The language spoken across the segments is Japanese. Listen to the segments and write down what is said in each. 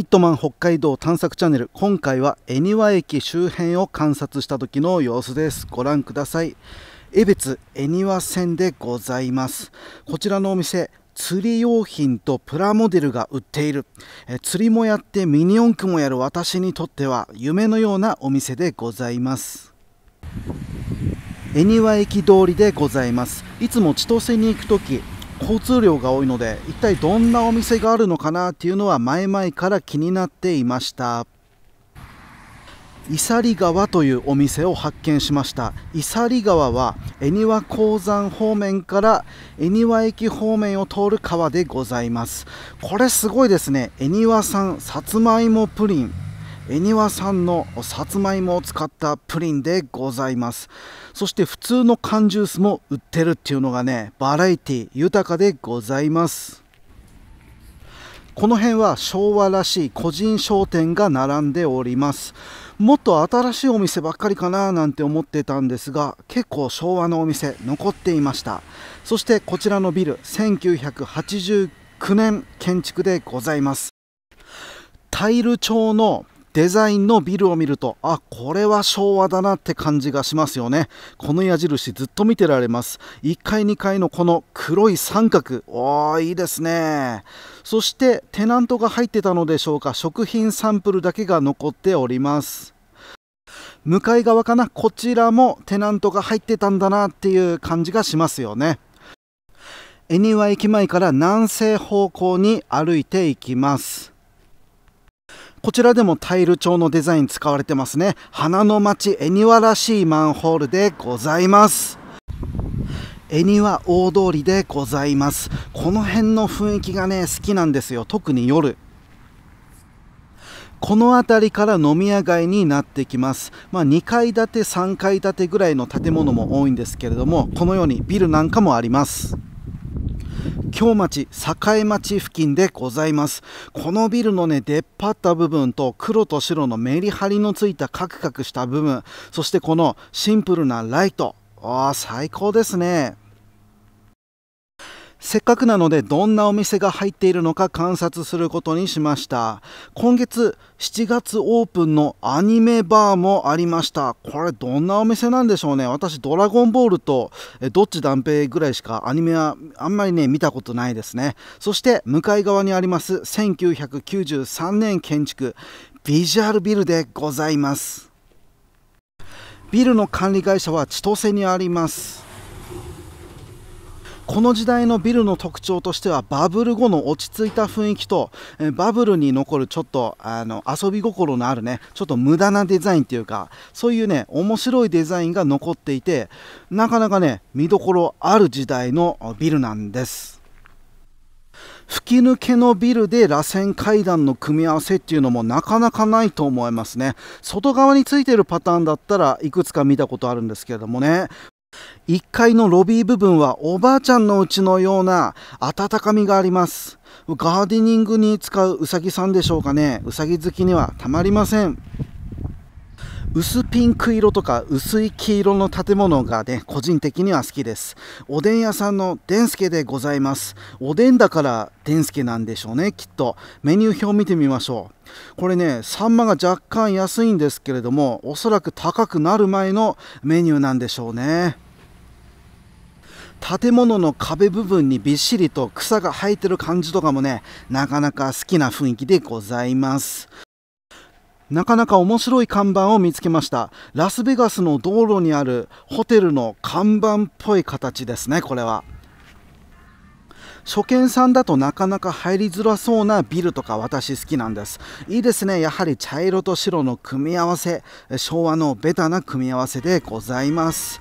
ヒットマン北海道探索チャンネル今回は恵庭駅周辺を観察した時の様子ですご覧ください江別恵庭線でございますこちらのお店釣り用品とプラモデルが売っているえ釣りもやってミニ四駆もやる私にとっては夢のようなお店でございます恵庭駅通りでございますいつも千歳に行く時交通量が多いので一体どんなお店があるのかなっていうのは前々から気になっていました伊佐里川というお店を発見しました伊佐里川は恵庭鉱山方面から恵庭駅方面を通る川でございますこれすごいですね恵庭さんさつまいもプリン恵さんのさつまいもを使ったプリンでございますそして普通の缶ジュースも売ってるっていうのがねバラエティ豊かでございますこの辺は昭和らしい個人商店が並んでおりますもっと新しいお店ばっかりかななんて思ってたんですが結構昭和のお店残っていましたそしてこちらのビル1989年建築でございますタイル調のデザインのビルを見ると、あ、これは昭和だなって感じがしますよね。この矢印ずっと見てられます。1階2階のこの黒い三角。おー、いいですね。そしてテナントが入ってたのでしょうか、食品サンプルだけが残っております。向かい側かな、こちらもテナントが入ってたんだなっていう感じがしますよね。恵庭駅前から南西方向に歩いていきます。こちらでもタイル調のデザイン使われてますね花の町恵庭らしいマンホールでございます恵庭大通りでございますこの辺の雰囲気がね好きなんですよ特に夜この辺りから飲み屋街になってきます、まあ、2階建て3階建てぐらいの建物も多いんですけれどもこのようにビルなんかもあります京町栄町付近でございますこのビルのね出っ張った部分と黒と白のメリハリのついたカクカクした部分そしてこのシンプルなライトあ最高ですねせっかくなのでどんなお店が入っているのか観察することにしました今月7月オープンのアニメバーもありましたこれどんなお店なんでしょうね私ドラゴンボールとどっち断平ぐらいしかアニメはあんまりね見たことないですねそして向かい側にあります1993年建築ビジュアルビルでございますビルの管理会社は千歳にありますこの時代のビルの特徴としてはバブル後の落ち着いた雰囲気と、えバブルに残るちょっとあの遊び心のあるねちょっと無駄なデザインっていうかそういうね面白いデザインが残っていてなかなかね見どころある時代のビルなんです。吹き抜けのビルで螺旋階段の組み合わせっていうのもなかなかないと思いますね外側についてるパターンだったらいくつか見たことあるんですけれどもね1階のロビー部分はおばあちゃんの家のような温かみがあります。ガーデニングに使ううさぎさんでしょうかね。うさぎ好きにはたまりません。薄ピンク色とか薄い黄色の建物がね、個人的には好きです。おでん屋さんのでんでございます。おでんだからでんすけなんでしょうね、きっと。メニュー表を見てみましょう。これね、サンマが若干安いんですけれども、おそらく高くなる前のメニューなんでしょうね。建物の壁部分にびっしりと草が生えてる感じとかもね、なかなか好きな雰囲気でございます。なかなか面白い看板を見つけました。ラスベガスの道路にあるホテルの看板っぽい形ですね、これは。初見さんだとなかなか入りづらそうなビルとか私好きなんですいいですねやはり茶色と白の組み合わせ昭和のベタな組み合わせでございます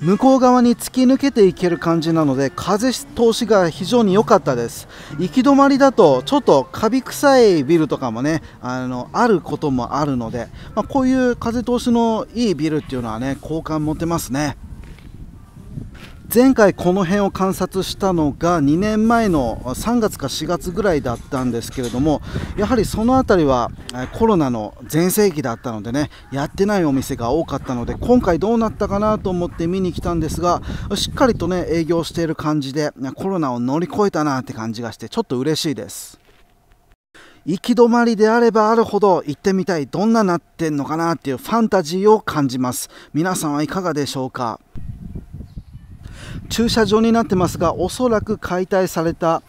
向こう側に突き抜けていける感じなので風通しが非常に良かったです行き止まりだとちょっとカビ臭いビルとかもねあのあることもあるので、まあ、こういう風通しのいいビルっていうのはね好感持てますね前回この辺を観察したのが2年前の3月か4月ぐらいだったんですけれどもやはりその辺りはコロナの全盛期だったのでねやってないお店が多かったので今回どうなったかなと思って見に来たんですがしっかりとね営業している感じでコロナを乗り越えたなって感じがしてちょっと嬉しいです。行き止まりであればあるほど行ってみたいどんななってんのかなっていうファンタジーを感じます皆さんはいかがでしょうか駐車場になってますがおそらく解体された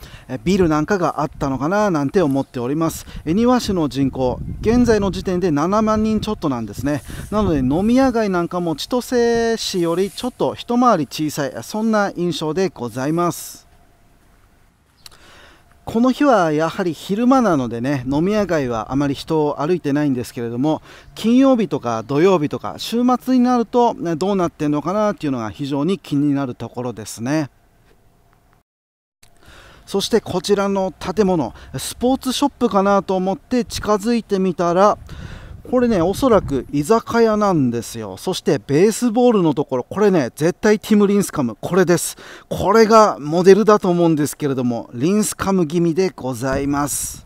ビルなんかがあったのかななんて思っております恵庭市の人口現在の時点で7万人ちょっとなんですねなので飲み屋街なんかも千歳市よりちょっと一回り小さいそんな印象でございますこの日はやはり昼間なのでね飲み屋街はあまり人を歩いてないんですけれども金曜日とか土曜日とか週末になると、ね、どうなってんのかなっていうのが非常に気になるところですね。そしてこちらの建物スポーツショップかなと思って近づいてみたらこれね、おそらく居酒屋なんですよ。そしてベースボールのところ、これね、絶対ティム・リンスカム、これです。これがモデルだと思うんですけれども、リンスカム気味でございます。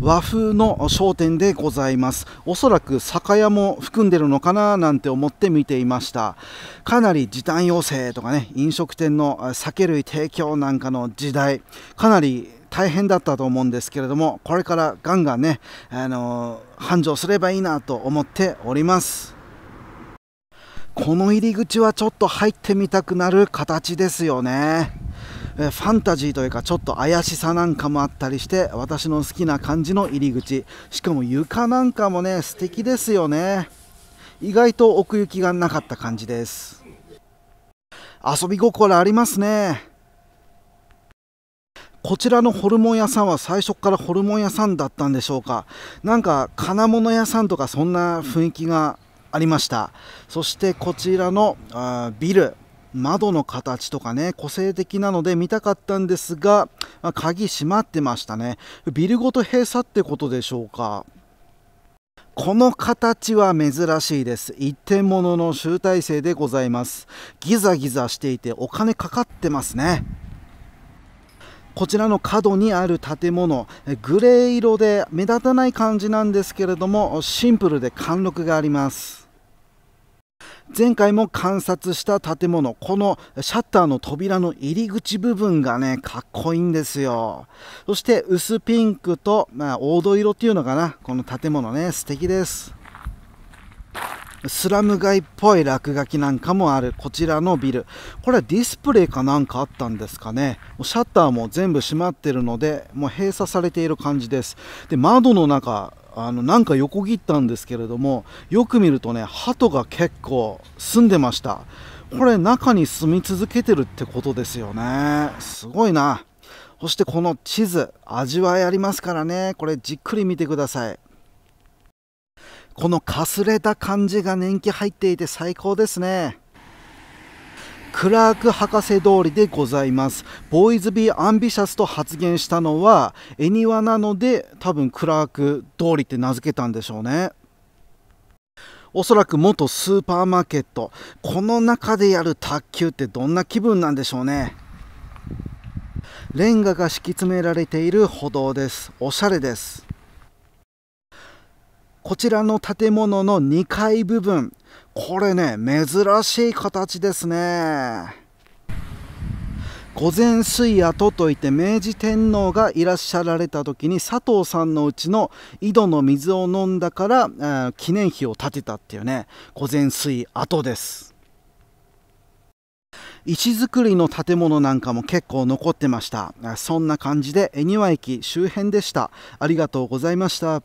和風の商店でございますおそらく酒屋も含んでるのかななんて思って見ていましたかなり時短要請とかね飲食店の酒類提供なんかの時代かなり大変だったと思うんですけれどもこれからガンガンね、あのー、繁盛すればいいなと思っておりますこの入り口はちょっと入ってみたくなる形ですよねファンタジーというかちょっと怪しさなんかもあったりして私の好きな感じの入り口しかも床なんかもね素敵ですよね意外と奥行きがなかった感じです遊び心ありますねこちらのホルモン屋さんは最初からホルモン屋さんだったんでしょうかなんか金物屋さんとかそんな雰囲気がありましたそしてこちらのあビル窓の形とかね個性的なので見たかったんですが、まあ、鍵閉まってましたねビルごと閉鎖ってことでしょうかこの形は珍しいです一点物の集大成でございますギザギザしていてお金かかってますねこちらの角にある建物グレー色で目立たない感じなんですけれどもシンプルで貫禄があります前回も観察した建物このシャッターの扉の入り口部分がねかっこいいんですよそして薄ピンクと、まあ、黄土色っていうのかなこの建物ね素敵ですスラム街っぽい落書きなんかもあるこちらのビルこれはディスプレイかなんかあったんですかねシャッターも全部閉まってるのでもう閉鎖されている感じですで窓の中あのなんか横切ったんですけれどもよく見るとね鳩が結構住んでましたこれ中に住み続けてるってことですよねすごいなそしてこの地図味わいありますからねこれじっくり見てくださいこのかすれた感じが年季入っていて最高ですねクラーク博士通りでございます。ボーイズ・ビー・アンビシャスと発言したのは、恵庭なので、多分クラーク通りって名付けたんでしょうね。おそらく元スーパーマーケット、この中でやる卓球ってどんな気分なんでしょうね。レンガが敷き詰められている歩道です。おしゃれです。こちらの建物の2階部分これね珍しい形ですね御前水跡といって明治天皇がいらっしゃられた時に佐藤さんのうちの井戸の水を飲んだから、えー、記念碑を建てたっていうね御前水跡です石造りの建物なんかも結構残ってましたそんな感じで恵庭駅周辺でしたありがとうございました